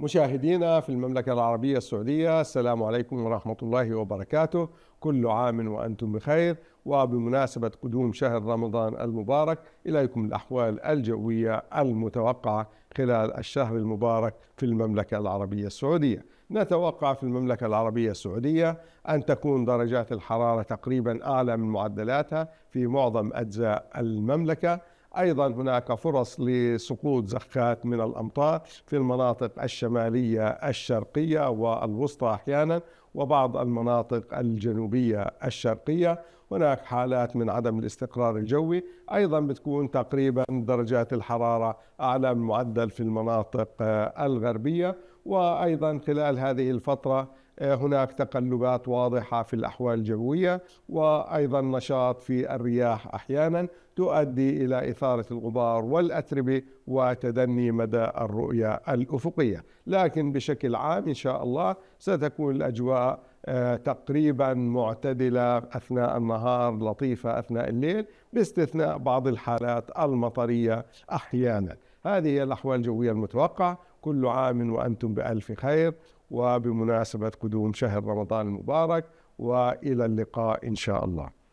مشاهدينا في المملكة العربية السعودية السلام عليكم ورحمة الله وبركاته كل عام وأنتم بخير وبمناسبة قدوم شهر رمضان المبارك إليكم الأحوال الجوية المتوقعة خلال الشهر المبارك في المملكة العربية السعودية نتوقع في المملكة العربية السعودية أن تكون درجات الحرارة تقريبا أعلى من معدلاتها في معظم أجزاء المملكة أيضا هناك فرص لسقوط زخات من الأمطار في المناطق الشمالية الشرقية والوسطى أحيانا وبعض المناطق الجنوبية الشرقية هناك حالات من عدم الاستقرار الجوي أيضا بتكون تقريبا درجات الحرارة أعلى من المعدل في المناطق آه، الغربية وأيضا خلال هذه الفترة آه، هناك تقلبات واضحة في الأحوال الجوية وأيضا نشاط في الرياح أحيانا تؤدي إلى إثارة الغبار والأتربة وتدني مدى الرؤية الأفقية لكن بشكل عام إن شاء الله ستكون الأجواء تقريبا معتدلة أثناء النهار لطيفة أثناء الليل باستثناء بعض الحالات المطرية أحيانا هذه هي الأحوال الجوية المتوقعة كل عام وأنتم بألف خير وبمناسبة قدوم شهر رمضان المبارك وإلى اللقاء إن شاء الله